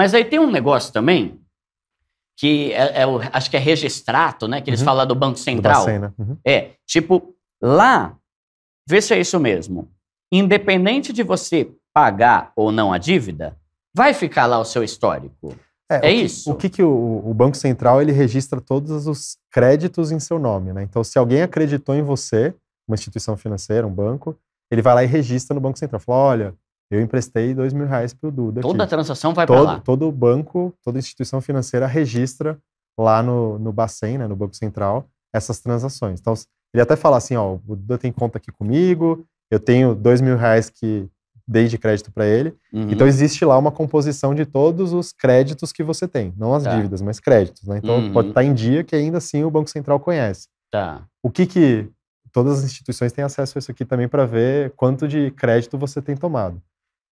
Mas aí tem um negócio também, que é, é o, acho que é registrato, né? Que eles uhum. falam do Banco Central. Do uhum. É, tipo, lá, vê se é isso mesmo. Independente de você pagar ou não a dívida, vai ficar lá o seu histórico. É, é o que, isso. O que, que o, o, Banco Central ele registra todos os créditos em seu nome, né? Então, se alguém acreditou em você, uma instituição financeira, um banco, ele vai lá e registra no Banco Central. Fala, olha, eu emprestei dois mil reais para o Duda. Toda aqui. transação vai para lá. Todo banco, toda instituição financeira registra lá no, no Bacen, né, no Banco Central, essas transações. Então, ele até fala assim, ó, o Duda tem conta aqui comigo, eu tenho dois mil reais que dei de crédito para ele. Uhum. Então, existe lá uma composição de todos os créditos que você tem. Não as tá. dívidas, mas créditos. Né? Então, uhum. pode estar tá em dia que ainda assim o Banco Central conhece. Tá. O que que... Todas as instituições têm acesso a isso aqui também para ver quanto de crédito você tem tomado.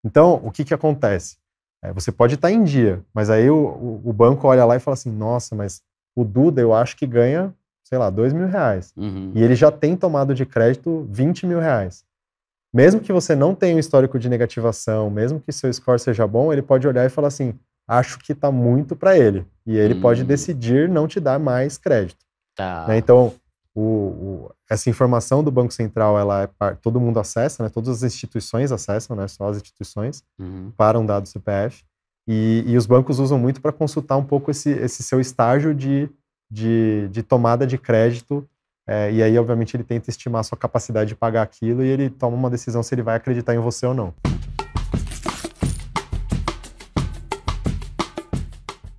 Então, o que, que acontece? É, você pode estar em dia, mas aí o, o, banco olha lá e fala assim: nossa, mas o Duda eu acho que ganha, sei lá, dois mil reais. Uhum. E ele já tem tomado de crédito 20 mil reais. Mesmo que você não tenha um histórico de negativação, mesmo que seu score seja bom, ele pode olhar e falar assim: acho que está muito para ele. E ele uhum. pode hum. decidir não te dar mais crédito. Tá. Né? Então, o, o, essa informação do Banco Central, ela é todo mundo acessa, né? Todas as instituições acessam, né? Só as instituições uhum. param dados CPF. E, e, os bancos usam muito para consultar um pouco esse, esse seu estágio de, de, de tomada de crédito. É, e aí, obviamente, ele tenta estimar a sua capacidade de pagar aquilo e ele toma uma decisão se ele vai acreditar em você ou não.